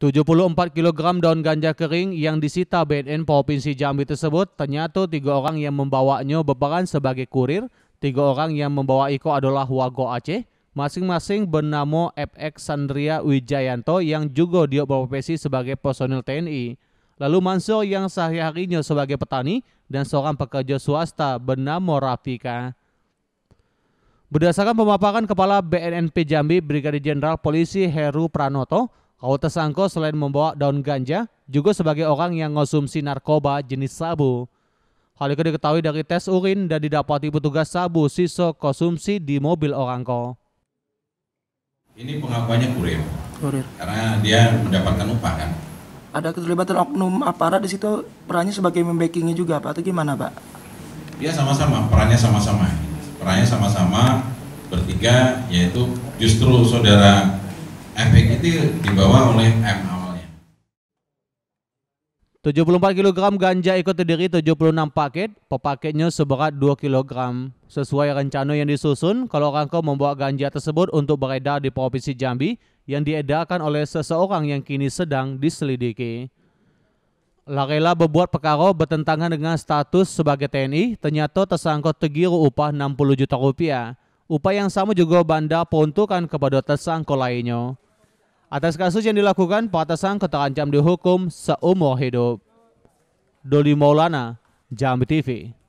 74 kg daun ganja kering yang disita BNN Provinsi Jambi tersebut ternyata tiga orang yang membawanya berperan sebagai kurir, tiga orang yang membawa Iko adalah Wago Aceh, masing-masing bernama FX Sandria Wijayanto yang juga dia berprofesi sebagai personil TNI. Lalu Mansur yang sehari-harinya sebagai petani dan seorang pekerja swasta bernama Rafika. Berdasarkan pemaparan Kepala BNNP Jambi Brigadir Jenderal Polisi Heru Pranoto, Kau tersangka selain membawa daun ganja, juga sebagai orang yang konsumsi narkoba jenis sabu. Hal itu diketahui dari tes urin dan didapati petugas sabu sisa konsumsi di mobil orang kau. Ini pengakuannya kurir. Kurir. Karena dia mendapatkan upah kan. Ada keterlibatan oknum aparat di situ perannya sebagai membackingnya juga Pak atau gimana Pak? Iya sama-sama, perannya sama-sama. Perannya sama-sama bertiga yaitu justru saudara Efek itu dibawa oleh M awalnya. 74 kg ganja ikut terdiri 76 paket, pepaketnya seberat 2 kg. Sesuai rencana yang disusun, kalau Rangko membawa ganja tersebut untuk beredar di Provinsi Jambi yang diedarkan oleh seseorang yang kini sedang diselidiki. Larela berbuat perkara bertentangan dengan status sebagai TNI, ternyata tersangkut tergiru upah 60 juta rupiah. Upaya yang sama juga Banda peruntukan kepada tersangka lainnya. Atas kasus yang dilakukan, para tersangka terancam dihukum seumur hidup. Doli Maulana, Jambi TV.